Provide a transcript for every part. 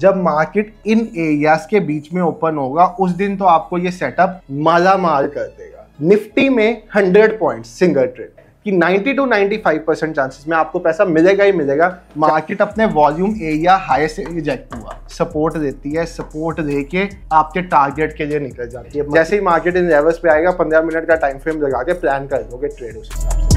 जब market in areas के बीच में ओपन होगा उस दिन तो आपको ये सेटअप माला माल कर देगा निफ्टी में 100 पॉइंट सिंगल ट्रेड कि 90 टू 95 परसेंट चांसेस में आपको पैसा मिलेगा ही मिलेगा मार्केट अपने वॉल्यूम एरिया हाई से रिजेक्ट हुआ सपोर्ट देती है सपोर्ट देके आपके टारगेट के लिए निकल जाती है जैसे ही मार्केट इन लेवल्स पे आएगा 15 मिनट का टाइम फ्रेम लगा के प्लान कर दोगे ट्रेड उस हिसाब से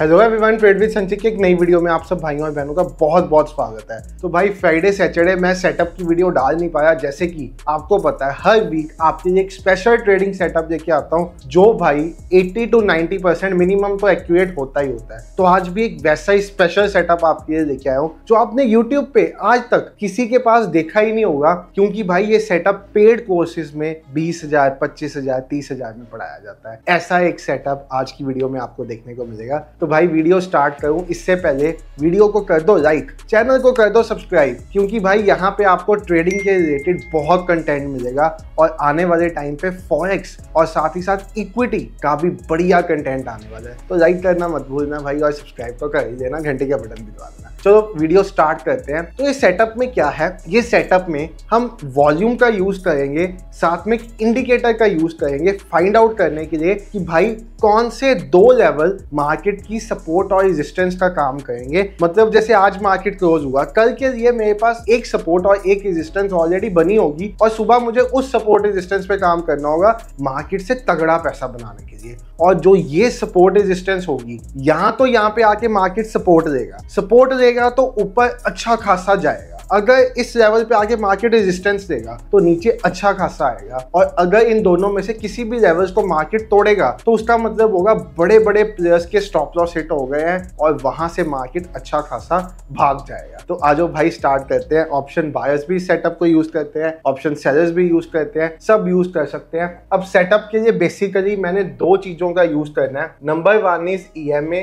हेलो एवरीवन ट्रेड विद संचित की एक नई वीडियो में आप सब भाइयों और बहनों का बहुत बहुत स्वागत है तो भाई फ्राइडे सैटरडे मैं सेटअप की वीडियो डाल नहीं पाया जैसे कि आपको पता है हर वीक आपके लिए एक स्पेशल ट्रेडिंग सेटअप लेके आता हूँ जो भाई 80 टू 90 परसेंट मिनिमम तो एक्यूरेट होता ही होता है तो आज भी एक वैसा ही स्पेशल सेटअप आपके लिए लेके आया हूँ जो आपने यूट्यूब पे आज तक किसी के पास देखा ही नहीं होगा क्योंकि भाई ये सेटअप पेड कोर्सेज में बीस हजार पच्चीस में पढ़ाया जाता है ऐसा एक सेटअप आज की वीडियो में आपको देखने को मिलेगा तो तो भाई वीडियो स्टार्ट करूँ इससे पहले वीडियो को कर दो लाइक चैनल को कर दो सब्सक्राइब क्योंकि भाई यहाँ पे आपको ट्रेडिंग के रिलेटेड बहुत कंटेंट मिलेगा और आने वाले टाइम पे फॉरेक्स और साथ ही साथ इक्विटी का भी बढ़िया कंटेंट आने वाला है तो लाइक करना मत भूलना भाई और सब्सक्राइब तो कर ही देना घंटे का बटन भी दबा देना चलो वीडियो स्टार्ट करते हैं तो ये सेटअप में क्या है ये सेटअप में हम वॉल्यूम का यूज करेंगे साथ में इंडिकेटर का यूज करेंगे फाइंड आउट करने के लिए कि भाई कौन से दो लेवल मार्केट की सपोर्ट और रेजिस्टेंस का काम करेंगे मतलब जैसे आज मार्केट क्लोज हुआ कल के लिए मेरे पास एक सपोर्ट और एक रेजिस्टेंस ऑलरेडी बनी होगी और सुबह मुझे उस सपोर्ट रेजिस्टेंस पे काम करना होगा मार्केट से तगड़ा पैसा बनाने के लिए और जो ये सपोर्ट रेजिस्टेंस होगी यहाँ तो यहाँ पे आके मार्केट सपोर्ट देगा सपोर्ट देगा जाएगा तो ऊपर अच्छा खासा जाएगा अगर इस लेवल पे आके मार्केट रेजिस्टेंस देगा तो नीचे अच्छा खासा आएगा और अगर इन दोनों में से किसी भी लेवल को मार्केट तोड़ेगा तो उसका मतलब होगा बड़े बड़े प्लेयर्स के स्टॉप लॉस हिट हो गए हैं और वहां से मार्केट अच्छा खासा भाग जाएगा तो आज भाई स्टार्ट करते हैं ऑप्शन बायर्स भी सेटअप को यूज करते हैं ऑप्शन सेलर्स भी यूज करते हैं सब यूज कर सकते हैं अब सेटअप के लिए बेसिकली मैंने दो चीजों का यूज करना है number one is E M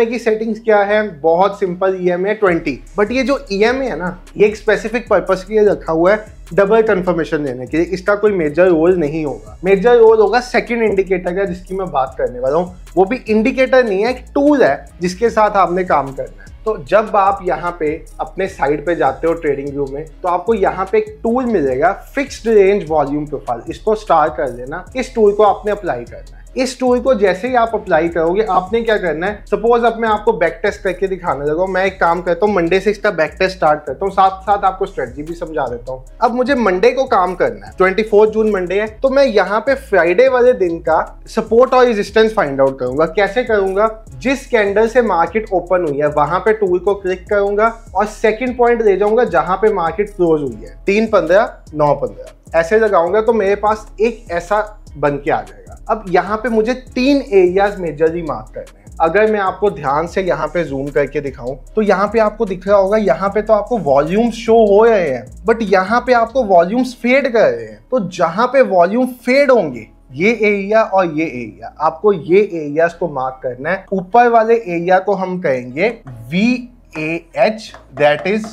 A की सेटिंग क्या है बहुत simple E M A twenty but ये जो ई एम ए है ना ये एक स्पेसिफिक पर्पज के लिए रखा हुआ है डबल कन्फर्मेशन देने के लिए इसका कोई मेजर रोल नहीं होगा मेजर रोल होगा सेकेंड इंडिकेटर का जिसकी मैं बात करने वाला हूँ वो भी इंडिकेटर नहीं है एक टूल है जिसके साथ आपने काम करना है तो जब आप यहाँ पे अपने साइड पे जाते हो ट्रेडिंग व्यू में तो आपको यहाँ पे एक टूल मिलेगा फिक्स्ड रेंज वॉल्यूम प्रोफाइल इसको स्टार कर देना इस टूल को आपने अप्लाई करना है इस टूल को जैसे ही आप अप्लाई करोगे आपने क्या करना है सपोज अब मैं आपको बैक टेस्ट करके दिखाने लगा मैं एक काम करता हूँ मंडे से इसका बैक टेस्ट स्टार्ट करता हूँ साथ साथ आपको स्ट्रेटजी भी समझा देता हूँ अब मुझे मंडे को काम करना है ट्वेंटी जून मंडे है तो मैं यहाँ पे फ्राइडे वाले दिन का सपोर्ट और रिजिस्टेंस फाइंड आउट करूंगा कैसे करूंगा जिस कैंडल से मार्केट ओपन हुई है वहां पे टूल को क्लिक करूंगा और सेकंड पॉइंट ले जाऊंगा जहां पे मार्केट क्लोज हुई है तीन पंद्रह नौ पंद्रह ऐसे लगाऊंगा तो मेरे पास एक ऐसा बन के आ जाएगा अब यहाँ पे मुझे तीन एरियाज मेजरली मार्क करने हैं अगर मैं आपको ध्यान से यहाँ पे जूम करके दिखाऊं तो यहाँ पे आपको दिख रहा होगा यहाँ पे तो आपको वॉल्यूम्स शो हो रहे हैं बट यहाँ पे आपको वॉल्यूम्स फेड कर रहे हैं तो जहाँ पे वॉल्यूम फेड होंगे ये एरिया और ये एरिया आपको ये एरिया को मार्क करना है ऊपर वाले एरिया को हम कहेंगे V A H that is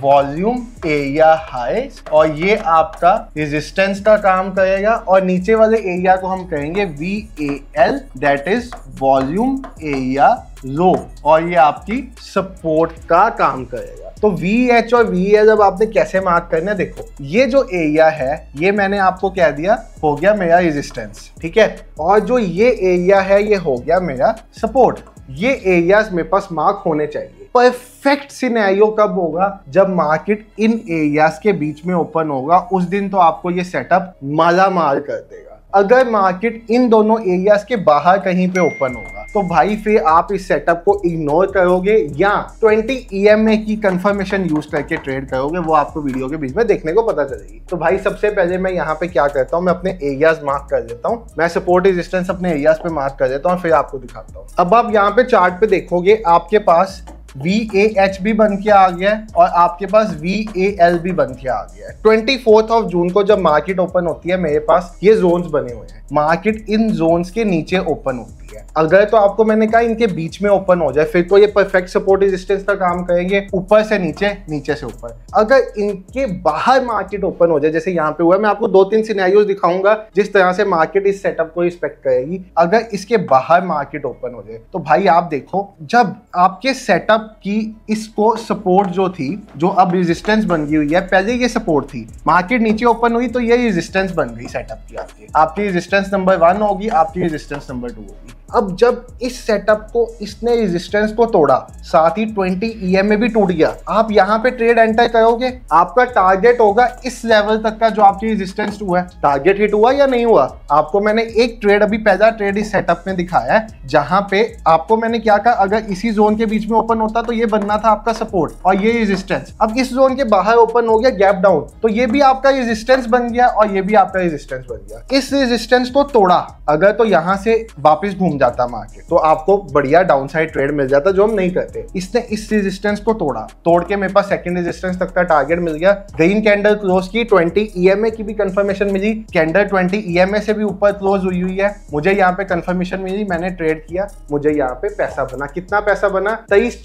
volume area high और ये आपका रेजिस्टेंस का काम करेगा और नीचे वाले एरिया को हम कहेंगे V A L that is volume area low और ये आपकी सपोर्ट का काम करेगा तो वी एच और वी एल अब आपने कैसे मार्क करना देखो ये जो एरिया है ये मैंने आपको कह दिया हो गया मेरा रेजिस्टेंस ठीक है और जो ये एरिया है ये हो गया मेरा सपोर्ट ये एरियाज मेरे पास मार्क होने चाहिए परफेक्ट सिनेरियो कब होगा जब मार्केट इन एरियाज के बीच में ओपन होगा उस दिन तो आपको ये सेटअप माला मार कर देगा अगर मार्केट इन दोनों एरियाज के बाहर कहीं पे ओपन होगा तो भाई फिर आप इस सेटअप को इग्नोर करोगे या 20 ई एम ए की कंफर्मेशन यूज करके ट्रेड करोगे वो आपको वीडियो के बीच में देखने को पता चलेगी तो भाई सबसे पहले मैं यहाँ पे क्या करता हूँ मैं अपने एरियाज मार्क कर देता हूँ मैं सपोर्ट रेजिस्टेंस अपने एरियाज पे मार्क कर देता हूँ फिर आपको दिखाता हूँ अब आप यहाँ पे चार्ट पे देखोगे आपके पास वी ए एच भी बन के आ गया है और आपके पास वी ए एल भी बन के आ गया है ट्वेंटी फोर्थ ऑफ जून को जब मार्केट ओपन होती है मेरे पास ये जोन्स बने हुए हैं मार्केट इन जोन्स के नीचे ओपन होती है है अगर तो आपको मैंने कहा इनके बीच में ओपन हो जाए फिर तो ये परफेक्ट सपोर्ट रेजिस्टेंस का काम करेंगे ऊपर से नीचे नीचे से ऊपर अगर इनके बाहर मार्केट ओपन हो जाए जैसे यहाँ पे हुआ मैं आपको दो तीन सिनेरियोज दिखाऊंगा जिस तरह से मार्केट इस सेटअप को रिस्पेक्ट करेगी अगर इसके बाहर मार्केट ओपन हो जाए तो भाई आप देखो जब आपके सेटअप की इसको सपोर्ट जो थी जो अब रेजिस्टेंस बन गई हुई है पहले ये सपोर्ट थी मार्केट नीचे ओपन हुई तो ये रेजिस्टेंस बन गई सेटअप की आपकी आपकी रेजिस्टेंस नंबर वन होगी आपकी रेजिस्टेंस नंबर टू होगी अब जब इस सेटअप को इसने रेजिस्टेंस को तोड़ा साथ ही 20 में भी टूट गया आप यहाँ पे ट्रेड एंटर करोगे आपका टारगेट होगा इस लेवल तक का जो आपकी रेजिस्टेंस टू है टारगेट हिट हुआ या नहीं हुआ आपको मैंने एक ट्रेड अभी पैदा ट्रेड इस सेटअप में दिखाया है जहाँ पे आपको मैंने क्या कहा अगर इसी जोन के बीच में ओपन होता तो ये बनना था आपका सपोर्ट और ये रेजिस्टेंस अब इस जोन के बाहर ओपन हो गया गैप डाउन तो ये भी आपका रेजिस्टेंस बन गया और ये भी आपका रेजिस्टेंस बन गया इस रेजिस्टेंस को तोड़ा अगर तो यहाँ से वापिस घूम घूम जाता मार्केट तो आपको बढ़िया डाउन साइड ट्रेड मिल जाता जो हम नहीं करते इसने इस रेजिस्टेंस को तोड़ा तोड़ के मेरे पास सेकंड रेजिस्टेंस तक का टारगेट मिल गया ग्रीन कैंडल क्लोज की ट्वेंटी ई की भी कंफर्मेशन मिली कैंडल ट्वेंटी ई से भी ऊपर क्लोज हुई हुई है मुझे यहाँ पे कंफर्मेशन मिली मैंने ट्रेड किया मुझे यहाँ पे पैसा बना कितना पैसा बना तेईस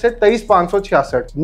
से तेईस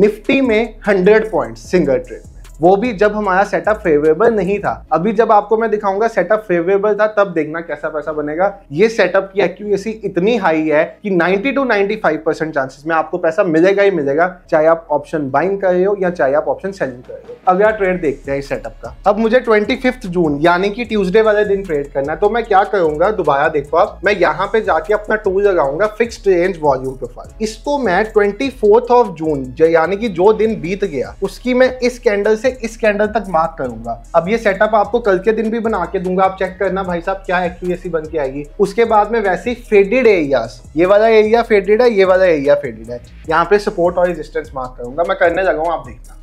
निफ्टी में हंड्रेड पॉइंट सिंगल ट्रेड में वो भी जब हमारा सेटअप फेवरेबल नहीं था अभी जब आपको मैं दिखाऊंगा सेटअप फेवरेबल था तब देखना कैसा पैसा बनेगा ये सेटअप की एक्यूरेसी इतनी हाई है कि 90 टू 95 परसेंट चांसेस में आपको पैसा मिलेगा ही मिलेगा चाहे आप ऑप्शन बाइंग कर रहे हो या चाहे आप ऑप्शन सेलिंग कर रहे हो अगला ट्रेड देखते हैं इस सेटअप का अब मुझे ट्वेंटी जून यानी कि ट्यूजडे वाले दिन ट्रेड करना है तो मैं क्या करूंगा दोबारा देखो आप मैं यहाँ पे जाके अपना टूल लगाऊंगा फिक्स रेंज वॉल्यूम प्रोफाइल इसको मैं ट्वेंटी ऑफ जून यानी कि जो दिन बीत गया उसकी मैं इस कैंडल से से इस कैंडल तक मार्क करूंगा अब ये सेटअप आपको कल के दिन भी बना के दूंगा आप चेक करना भाई साहब क्या एक्यूरेसी बन के आएगी उसके बाद में वैसे ही फेडेड एरिया ये वाला एरिया फेडेड है ये वाला एरिया फेडेड है यहाँ पे सपोर्ट और रेजिस्टेंस मार्क करूंगा मैं करने लगा हूँ आप देखना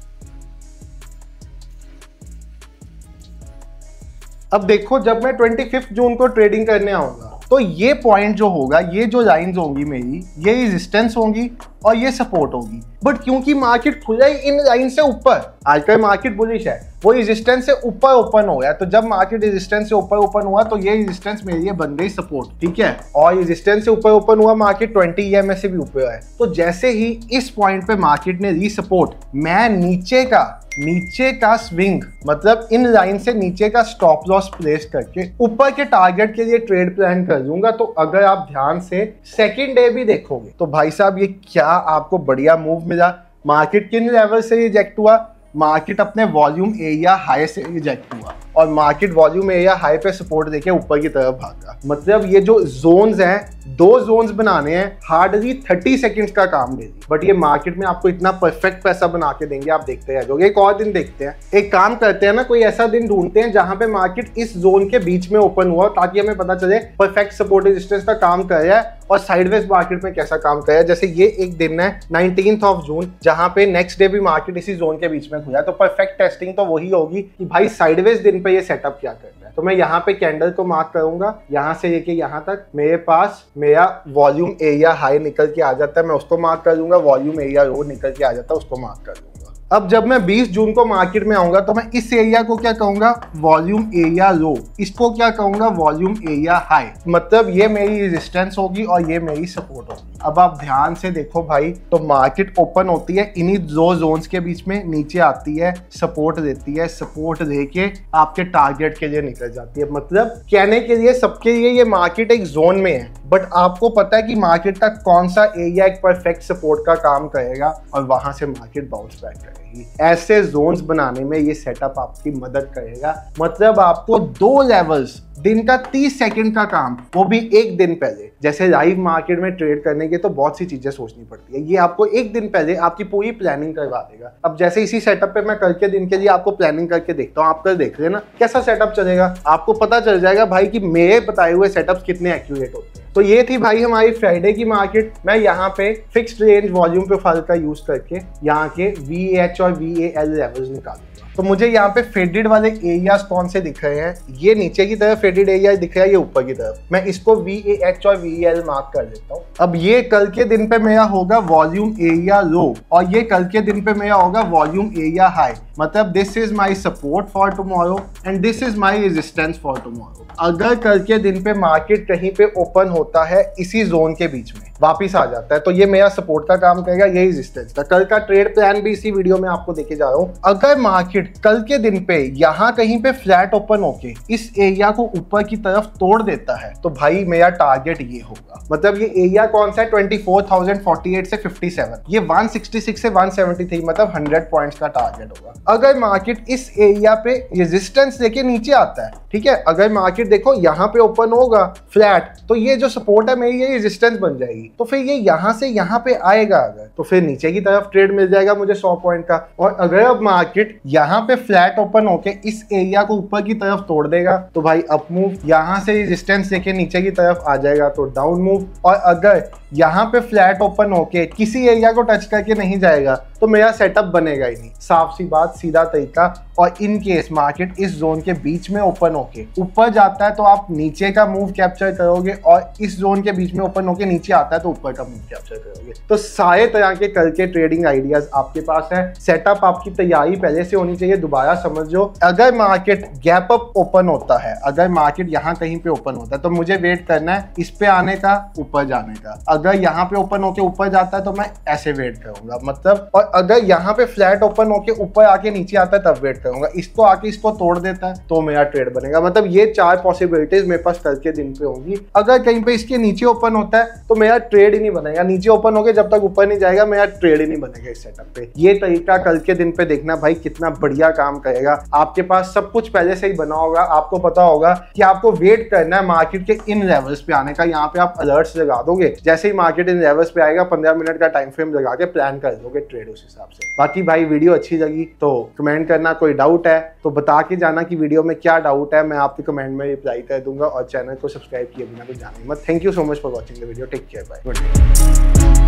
अब देखो जब मैं ट्वेंटी जून को ट्रेडिंग करने आऊंगा तो ये पॉइंट जो होगा ये जो लाइंस होंगी मेरी ये रेजिस्टेंस होंगी और ये सपोर्ट होगी बट क्योंकि मार्केट खुला ही इन लाइन से ऊपर आजकल मार्केट बुलिश है वो रेजिस्टेंस से ऊपर ओपन हो गया तो जब मार्केट रेजिस्टेंस से ऊपर ओपन हुआ तो ये रेजिस्टेंस मेरे लिए बन गई सपोर्ट ठीक है और रेजिस्टेंस से ऊपर ओपन हुआ मार्केट ट्वेंटी ई से भी ऊपर है तो जैसे ही इस पॉइंट पे मार्केट ने री सपोर्ट मैं नीचे का नीचे का स्विंग मतलब इन लाइन से नीचे का स्टॉप लॉस प्लेस करके ऊपर के टारगेट के लिए ट्रेड प्लान कर लूंगा तो अगर आप ध्यान से सेकेंड डे भी देखोगे तो भाई साहब ये क्या यहाँ आपको बढ़िया मूव मिला मार्केट किन लेवल से रिजेक्ट हुआ मार्केट अपने वॉल्यूम एरिया हाई से रिजेक्ट हुआ और मार्केट वॉल्यूम एरिया हाई पे सपोर्ट देके ऊपर की तरफ भागा मतलब ये जो जोन हैं दो जोन बनाने हैं हार्डली थर्टी सेकेंड्स का काम दे दी बट ये मार्केट में आपको इतना परफेक्ट पैसा बना के देंगे आप देखते रह जाओगे एक और दिन देखते हैं एक काम करते हैं ना कोई ऐसा दिन ढूंढते हैं जहां पे मार्केट इस जोन के बीच में ओपन हुआ ताकि हमें पता चले परफेक्ट सपोर्ट रेजिस्टेंस का काम कर रहा है और साइडवेज मार्केट में कैसा काम कर रहा है जैसे ये एक दिन है नाइनटीन ऑफ जून जहां पे नेक्स्ट डे भी मार्केट इसी जोन के बीच में खुला तो परफेक्ट टेस्टिंग तो वही होगी कि भाई साइडवेज दिन पे ये सेटअप क्या करता है तो मैं यहाँ पे कैंडल को मार्क करूंगा यहाँ से लेके यहाँ तक मेरे पास मेरा वॉल्यूम एरिया हाई निकल के आ जाता है मैं उसको मार्क कर दूंगा वॉल्यूम एरिया लो निकल के आ जाता है उसको मार्क कर अब जब मैं 20 जून को मार्केट में आऊंगा तो मैं इस एरिया को क्या कहूंगा वॉल्यूम एरिया लो इसको क्या कहूंगा वॉल्यूम एरिया हाई मतलब ये मेरी रेजिस्टेंस होगी और ये मेरी सपोर्ट होगी अब आप ध्यान से देखो भाई तो मार्केट ओपन होती है इन्हीं दो जोन के बीच में नीचे आती है सपोर्ट देती है सपोर्ट दे के आपके टारगेट के लिए निकल जाती है मतलब कहने के लिए सबके लिए ये मार्केट एक जोन में है बट आपको पता है कि मार्केट का कौन सा एरिया एक परफेक्ट सपोर्ट का काम करेगा और वहां से मार्केट बाउंस बैक करेगा रहेगी ऐसे जोन्स बनाने में ये सेटअप आपकी मदद करेगा मतलब आपको दो लेवल्स दिन का 30 सेकंड का काम वो भी एक दिन पहले जैसे लाइव मार्केट में ट्रेड करने के तो बहुत सी चीजें सोचनी पड़ती है ये आपको एक दिन पहले आपकी पूरी प्लानिंग करवा देगा अब जैसे इसी सेटअप पे मैं करके दिन के लिए आपको प्लानिंग करके देखता हूँ आप कल देख लेना कैसा सेटअप चलेगा आपको पता चल जाएगा भाई की मेरे बताए हुए सेटअप कितने एक्यूरेट होते हैं तो ये थी भाई हमारी फ्राइडे की मार्केट मैं यहाँ पे फिक्स रेंज वॉल्यूम पे फल का यूज करके यहाँ के वी एच और वी ए एल लेवल निकाल तो मुझे यहाँ पे फेडेड वाले एरियाज कौन से दिख रहे हैं ये नीचे की तरफ फेडेड एरिया दिख रहा है ये ऊपर की तरफ मैं इसको वी ए एच और वी एल मार्क कर लेता हूँ अब ये कल के दिन पे मेरा होगा वॉल्यूम एरिया लो और ये कल के दिन पे मेरा होगा वॉल्यूम एरिया हाई मतलब this is my support for tomorrow and this is my resistance for tomorrow अगर कल के दिन पे मार्केट कहीं पे ओपन होता है इसी जोन के बीच में वापस आ जाता है तो ये मेरा सपोर्ट का काम करेगा ये रेजिस्टेंस का कल का ट्रेड प्लान भी इसी वीडियो में आपको देखे जा रहा हूँ अगर मार्केट कल के दिन पे यहाँ कहीं पे फ्लैट ओपन होके इस एरिया को ऊपर की तरफ तोड़ देता है तो भाई मेरा टारगेट ये होगा मतलब ये एरिया कौन सा है twenty four thousand forty eight से फिफ्टी सेवन ये वन सिक्सटी सिक्स से वन सेवेंटी थ्री मतलब हंड्रेड पॉइंट का टारगेट होगा अगर मार्केट इस एरिया पे रेजिस्टेंस लेके नीचे आता है ठीक है अगर मार्केट देखो यहाँ पे ओपन होगा फ्लैट तो ये जो सपोर्ट है मेरी ये रेजिस्टेंस बन जाएगी तो फिर ये यहाँ से यहाँ पे आएगा अगर तो फिर नीचे की तरफ ट्रेड मिल जाएगा मुझे सौ पॉइंट का और अगर अब मार्केट यहाँ पे फ्लैट ओपन होके इस एरिया को ऊपर की तरफ तोड़ देगा तो भाई अप मूव यहाँ से रेजिस्टेंस लेके नीचे की तरफ आ जाएगा तो डाउन मूव और अगर यहाँ पे फ्लैट ओपन होके किसी एरिया को टच करके नहीं जाएगा तो मेरा सेटअप बनेगा ही नहीं साफ सी बात सीधा तरीका और इन केस मार्केट इस जोन के बीच में ओपन होके ऊपर जाता है तो आप नीचे का मूव कैप्चर करोगे और इस जोन के बीच में ओपन होके नीचे आता है तो ऊपर का मूव कैप्चर करोगे तो सारे तरह के कल के ट्रेडिंग आइडियाज आपके पास है सेटअप आपकी तैयारी पहले से होनी चाहिए दोबारा समझो अगर मार्केट गैप अप ओपन होता है अगर मार्केट यहाँ कहीं पे ओपन होता है तो मुझे वेट करना है इस पे आने का ऊपर जाने का अगर यहाँ पे ओपन होके ऊपर जाता है तो मैं ऐसे वेट करूंगा मतलब और अगर यहाँ पे फ्लैट ओपन होके ऊपर आके नीचे आता है तब वेट करूंगा इसको आके इसको तोड़ देता है तो मेरा ट्रेड बनेगा मतलब ये चार पॉसिबिलिटीज मेरे पास कल के दिन पे होंगी अगर कहीं पे इसके नीचे ओपन होता है तो मेरा ट्रेड ही नहीं बनेगा नीचे ओपन होकर जब तक ऊपर नहीं जाएगा मेरा ट्रेड ही नहीं बनेगा इस सेटअप पे ये तरीका कल के दिन पे देखना भाई कितना बढ़िया काम करेगा आपके पास सब कुछ पहले से ही बना होगा आपको पता होगा कि आपको वेट करना है मार्केट के इन लेवल्स पे आने का यहाँ पे आप अलर्ट्स लगा दोगे जैसे जैसे ही मार्केट इन एवर्स पे आएगा पंद्रह मिनट का टाइम फ्रेम लगा के प्लान कर दोगे ट्रेड उस हिसाब से बाकी भाई वीडियो अच्छी लगी तो कमेंट करना कोई डाउट है तो बता के जाना कि वीडियो में क्या डाउट है मैं आपके कमेंट में रिप्लाई कर दूंगा और चैनल को सब्सक्राइब किए बिना कुछ जाने मत thank you so much for watching the video take care bye good